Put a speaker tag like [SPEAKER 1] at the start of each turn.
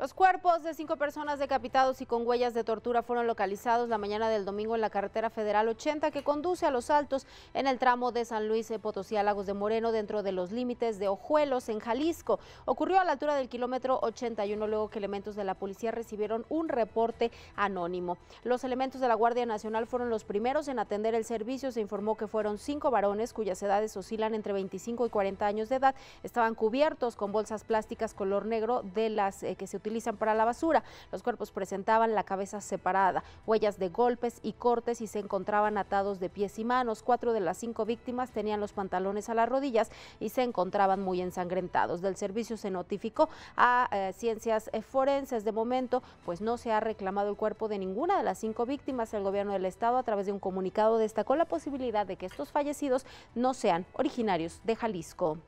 [SPEAKER 1] Los cuerpos de cinco personas decapitados y con huellas de tortura fueron localizados la mañana del domingo en la carretera federal 80 que conduce a Los Altos en el tramo de San Luis eh, Potosí a Lagos de Moreno dentro de los límites de Ojuelos en Jalisco. Ocurrió a la altura del kilómetro 81 luego que elementos de la policía recibieron un reporte anónimo. Los elementos de la Guardia Nacional fueron los primeros en atender el servicio. Se informó que fueron cinco varones cuyas edades oscilan entre 25 y 40 años de edad. Estaban cubiertos con bolsas plásticas color negro de las eh, que se utilizan para la basura. Los cuerpos presentaban la cabeza separada, huellas de golpes y cortes y se encontraban atados de pies y manos. Cuatro de las cinco víctimas tenían los pantalones a las rodillas y se encontraban muy ensangrentados. Del servicio se notificó a eh, ciencias eh, forenses. De momento, pues no se ha reclamado el cuerpo de ninguna de las cinco víctimas. El gobierno del estado, a través de un comunicado, destacó la posibilidad de que estos fallecidos no sean originarios de Jalisco.